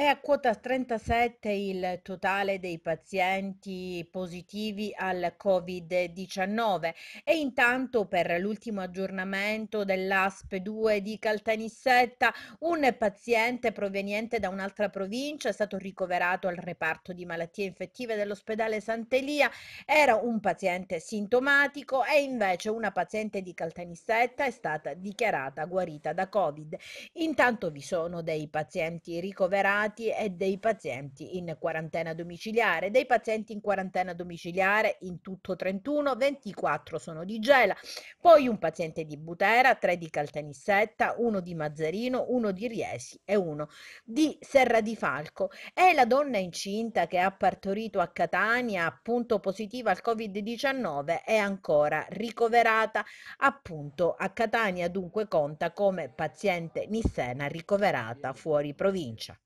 È a quota 37 il totale dei pazienti positivi al Covid-19 e intanto per l'ultimo aggiornamento dell'ASP 2 di Caltanissetta un paziente proveniente da un'altra provincia è stato ricoverato al reparto di malattie infettive dell'ospedale Sant'Elia, era un paziente sintomatico e invece una paziente di Caltanissetta è stata dichiarata guarita da Covid. Intanto vi sono dei pazienti ricoverati vaccinati e dei pazienti in quarantena domiciliare. Dei pazienti in quarantena domiciliare in tutto 31, 24 sono di Gela, poi un paziente di Butera, tre di Caltanissetta, uno di Mazzarino, uno di Riesi e uno di Serra di Falco. E la donna incinta che ha partorito a Catania, appunto positiva al Covid-19, è ancora ricoverata appunto a Catania, dunque conta come paziente nissena ricoverata fuori provincia.